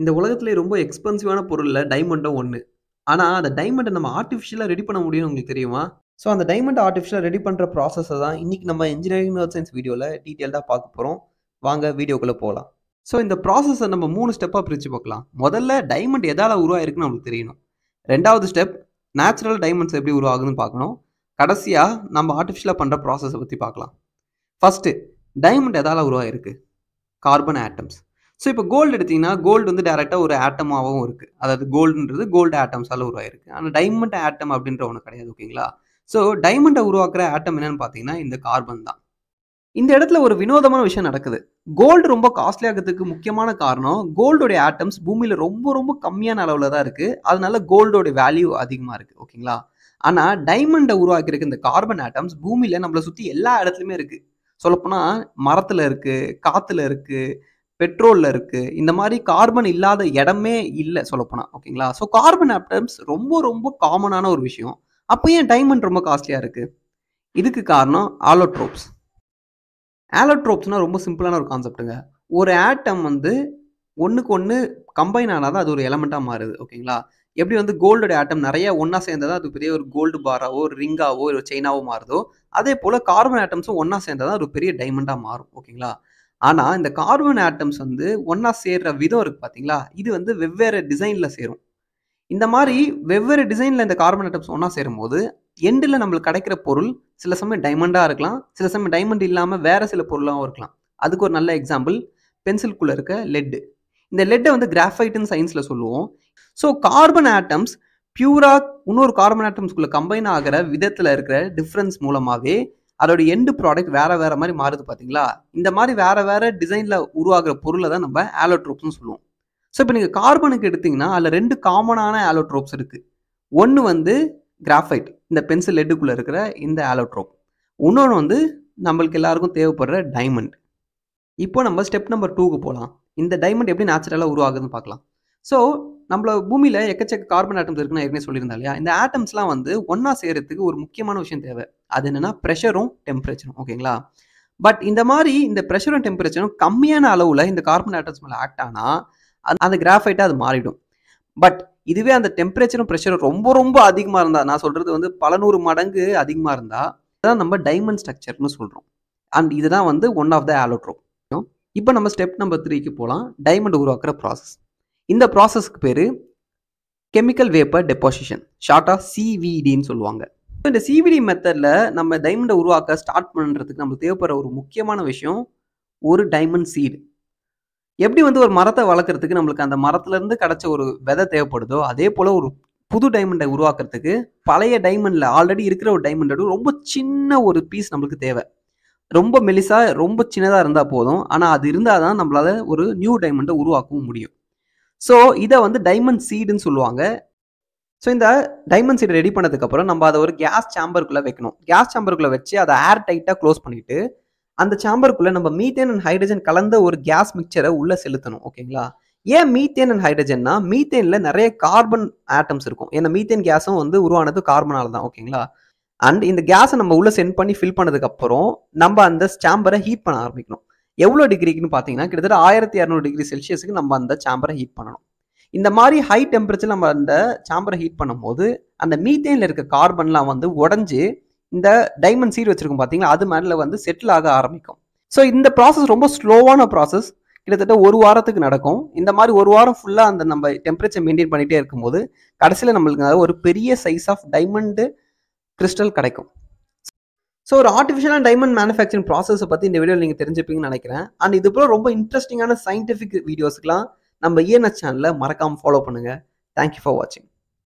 இந்த உலகத்துலேயே ரொம்ப எக்ஸ்பென்சிவான பொருளில் டைமண்டும் ஒன்று ஆனால் அந்த டைமண்டை நம்ம ஆர்டிஃபிஷியலாக ரெடி பண்ண முடியும்னு உங்களுக்கு தெரியுமா ஸோ அந்த டைமண்ட் ஆர்டிஃபிஷியலாக ரெடி பண்ணுற ப்ராசஸை தான் இன்றைக்கி நம்ம இன்ஜினியரிங் சயின்ஸ் வீடியோவில் டீட்டெயில்டாக பார்க்க போகிறோம் வாங்க வீடியோக்குள்ளே போகலாம் ஸோ இந்த ப்ராசஸை நம்ம மூணு ஸ்டெப்பாக பிரித்து பார்க்கலாம் முதல்ல டைமண்ட் எதால் உருவாயிருக்குன்னு நம்மளுக்கு தெரியணும் ரெண்டாவது ஸ்டெப் நேச்சுரல் டைமண்ட்ஸ் எப்படி உருவாகுதுன்னு பார்க்கணும் கடைசியாக நம்ம ஆர்டிஃபிஷியலாக பண்ணுற ப்ராசஸை பற்றி பார்க்கலாம் ஃபஸ்ட்டு டைமண்ட் எதால் உருவாயிருக்கு கார்பன் ஆட்டம்ஸ் ஸோ இப்போ கோல்டு எடுத்திங்கன்னா கோல்டு வந்து டேரெக்டாக ஒரு ஆட்டமாகவும் இருக்குது அதாவது கோல்டுன்றது கோல்டு ஆட்டம்ஸால் உருவாயிருக்கு ஆனால் டைமண்ட் ஆட்டம் அப்படின்ற ஒன்று கிடையாது ஓகேங்களா ஸோ டைமண்டை உருவாக்குற ஆட்டம் என்னென்னு பார்த்தீங்கன்னா இந்த கார்பன் தான் இந்த இடத்துல ஒரு வினோதமான விஷயம் நடக்குது கோல்டு ரொம்ப காஸ்ட்லி ஆகிறதுக்கு முக்கியமான காரணம் கோல்டோடைய ஆட்டம்ஸ் பூமியில் ரொம்ப ரொம்ப கம்மியான அளவில் தான் இருக்குது அதனால கோல்டோடைய வேல்யூ அதிகமாக இருக்குது ஓகேங்களா ஆனால் டைமண்டை உருவாக்கிறதுக்கு இந்த கார்பன் ஆட்டம்ஸ் பூமியில் நம்மளை சுற்றி எல்லா இடத்துலையுமே இருக்குது சொல்லப்போனால் மரத்தில் இருக்குது காற்றுல இருக்குது பெட்ரோலில் இருக்குது இந்த மாதிரி கார்பன் இல்லாத இடமே இல்லை சொல்லப்போனால் ஓகேங்களா ஸோ கார்பன் ஆப்டம்ஸ் ரொம்ப ரொம்ப காமனான ஒரு விஷயம் அப்போ ஏன் டைமண்ட் ரொம்ப காஸ்ட்லியாக இருக்குது இதுக்கு காரணம் ஆலோட்ரோப்ஸ் ஆலோட்ரோப்ஸ்னால் ரொம்ப சிம்பிளான ஒரு கான்செப்ட்டுங்க ஒரு ஆட்டம் வந்து ஒன்றுக்கு ஒன்று கம்பைன் ஆனால் தான் அது ஒரு எலமெண்ட்டாக மாறுது ஓகேங்களா எப்படி வந்து கோல்டோட ஆட்டம் நிறைய ஒன்றா சேர்ந்ததா அது பெரிய ஒரு கோல்டு பாராவோ ஒரு ரிங்காவோ ஒரு செயினாவோ மாறுதோ அதே போல் கார்பன் ஆட்டம்ஸும் ஒன்றா சேர்ந்ததா ஒரு பெரிய டைமண்டாக மாறும் ஓகேங்களா ஆனால் இந்த கார்பன் ஆட்டம்ஸ் வந்து ஒன்றா சேர்ற விதம் இருக்குது பார்த்தீங்களா இது வந்து வெவ்வேறு டிசைனில் சேரும் இந்த மாதிரி வெவ்வேறு டிசைனில் இந்த கார்பன் ஆட்டம்ஸ் ஒன்றா சேரும்போது எண்டில் நம்மளுக்கு கிடைக்கிற பொருள் சில சமயம் டைமண்டாக இருக்கலாம் சில சமயம் டைமண்ட் இல்லாமல் வேறு சில பொருளாகவும் இருக்கலாம் அதுக்கு ஒரு நல்ல எக்ஸாம்பிள் பென்சில்குள்ளே இருக்க லெட்டு இந்த லெட்டை வந்து கிராஃபைட்டுன்னு சயின்ஸில் சொல்லுவோம் ஸோ கார்பன் ஆட்டம்ஸ் பியூராக இன்னொரு கார்பன் ஆட்டம்ஸ்குள்ளே கம்பைன் ஆகிற விதத்தில் இருக்கிற டிஃப்ரென்ஸ் மூலமாகவே அதோட எண்டு ப்ராடக்ட் வேறு வேறு மாதிரி மாறுது பார்த்தீங்களா இந்த மாதிரி வேறு வேறு டிசைனில் உருவாகிற பொருளை தான் நம்ம ஆலோட்ரோப்ஸ்னு சொல்லுவோம் ஸோ இப்போ நீங்கள் கார்பனுக்கு எடுத்திங்கன்னா அதில் ரெண்டு காமனான ஆலோட்ரோப்ஸ் இருக்குது ஒன்று வந்து கிராஃபைட் இந்த பென்சில் லெட்டுக்குள்ளே இருக்கிற இந்த ஆலோட்ரோப் இன்னொன்று வந்து நம்மளுக்கு எல்லாருக்கும் தேவைப்படுற டைமண்ட் இப்போ நம்ம ஸ்டெப் நம்பர் டூக்கு போகலாம் இந்த டைமண்ட் எப்படி நேச்சுரலாக உருவாகுதுன்னு பார்க்கலாம் ஸோ நம்மள பூமியில் எக்கச்சக்க கார்பன் ஆட்டம்ஸ் இருக்குன்னு ஏற்கனவே சொல்லியிருந்தா இல்லையா இந்த ஆட்டம்ஸ்லாம் வந்து ஒன்றா சேர்கிறதுக்கு ஒரு முக்கியமான விஷயம் தேவை அது என்னென்னா ப்ரெஷரும் டெம்பரேச்சரும் ஓகேங்களா பட் இந்த மாதிரி இந்த ப்ரெஷரும் டெம்பரேச்சரும் கம்மியான அளவில் இந்த கார்பன் ஆட்டம்ஸ் மேலே ஆக்ட் ஆனால் அந்த கிராஃபைட்டாக அது மாறிடும் பட் இதுவே அந்த டெம்பரேச்சரும் ப்ரெஷரும் ரொம்ப ரொம்ப அதிகமாக இருந்தால் நான் சொல்கிறது வந்து பல நூறு மடங்கு அதிகமாக இருந்தால் அதான் நம்ம டைமண்ட் ஸ்ட்ரக்சர்னு சொல்கிறோம் அண்ட் இதுதான் வந்து ஒன் ஆஃப் த ஆலோட்ரோ இப்போ நம்ம ஸ்டெப் நம்பர் த்ரீக்கு போகலாம் டைமண்ட் உருவாக்குற ப்ராசஸ் இந்த ப்ராசஸ்க்கு பேர் கெமிக்கல் வேப்பர் டெபாசிஷன் ஷார்ட்டாக சிவிடின்னு சொல்லுவாங்க இந்த சிபிடி மெத்தடில் நம்ம டைமண்டை உருவாக்க ஸ்டார்ட் பண்ணுறதுக்கு நம்மளுக்கு தேவைப்படுற ஒரு முக்கியமான விஷயம் ஒரு டைமண்ட் சீடு எப்படி வந்து ஒரு மரத்தை வளர்க்குறதுக்கு நம்மளுக்கு அந்த மரத்துலேருந்து கிடச்ச ஒரு விதை தேவைப்படுதோ அதே போல் ஒரு புது டைமண்டை உருவாக்குறதுக்கு பழைய டைமண்டில் ஆல்ரெடி இருக்கிற ஒரு டைமண்டோட ரொம்ப சின்ன ஒரு பீஸ் நம்மளுக்கு தேவை ரொம்ப மெலிசாக ரொம்ப சின்னதாக இருந்தால் போதும் ஆனால் அது இருந்தால் தான் நம்மளால் ஒரு நியூ டைமண்டை உருவாக்கவும் முடியும் ஸோ இதை வந்து டைமண்ட் சீடுன்னு சொல்லுவாங்க ஸோ இந்த டைமண்ட் சீட் ரெடி பண்ணதுக்கப்புறம் நம்ம அதை ஒரு கேஸ் சாம்பருக்குள்ளே வைக்கணும் கேஸ் சாம்பருக்குள்ளே வச்சு அதை ஏர் டைட்டாக க்ளோஸ் பண்ணிட்டு அந்த சாம்பருக்குள்ளே நம்ம மீத்தேன் அண்ட் ஹைட்ரஜன் கலந்த ஒரு கேஸ் மிக்சரை உள்ளே செலுத்தணும் ஓகேங்களா ஏன் மீத்தேன் அண்ட் ஹைட்ரஜன்னா மீத்தேனில் நிறைய கார்பன் ஆட்டம்ஸ் இருக்கும் ஏன்னா மீத்தேன் கேஸும் வந்து உருவானது கார்பனால் தான் ஓகேங்களா அண்ட் இந்த கேஸை நம்ம உள்ளே சென்ட் பண்ணி ஃபில் பண்ணதுக்கப்புறம் நம்ம அந்த சாம்பரை ஹீட் பண்ண ஆரம்பிக்கணும் எவ்வளோ டிகிரிக்குன்னு பார்த்தீங்கன்னா கிட்டத்தட்ட ஆயிரத்தி இரநூறு டிகிரி செல்சியஸுக்கு நம்ம அந்த சாம்பரை ஹீட் பண்ணணும் இந்த மாதிரி ஹை டெம்பரேச்சர் நம்ம அந்த சாம்பரை ஹீட் பண்ணும்போது அந்த மீத்தேனில் இருக்க கார்பன்லாம் வந்து உடஞ்சி இந்த டைமண்ட் சீட் வச்சுருக்கோம் பார்த்தீங்களா அது மேலே வந்து செட்டில் ஆக ஆரம்பிக்கும் ஸோ இந்த ப்ராசஸ் ரொம்ப ஸ்லோவான ப்ராசஸ் கிட்டத்தட்ட ஒரு வாரத்துக்கு நடக்கும் இந்த மாதிரி ஒரு வாரம் ஃபுல்லாக அந்த நம்ம டெம்பரேச்சர் மெயின்டைன் பண்ணிகிட்டே இருக்கும்போது கடைசியில் நம்மளுக்கு ஒரு பெரிய சைஸ் ஆஃப் டைமண்டு கிறிஸ்டல் கிடைக்கும் ஸோ ஒரு ஆர்டிஃபிஷியலாக டைமண்ட் மேனுஃபேக்சரிங் ப்ராசஸை பற்றி இந்த வீடியோவில் நீங்கள் தெரிஞ்சுப்பீங்கன்னு நினைக்கிறேன் அண்ட் இது போல் ரொம்ப இன்ட்ரெஸ்டிங்கான சயின்டிஃபிக் வீடியோஸ்க்கெலாம் நம்ம இஎன்எஸ் சேனலில் மறக்காமல் ஃபாலோ பண்ணுங்கள் தேங்க்யூ ஃபார் வாட்சிங்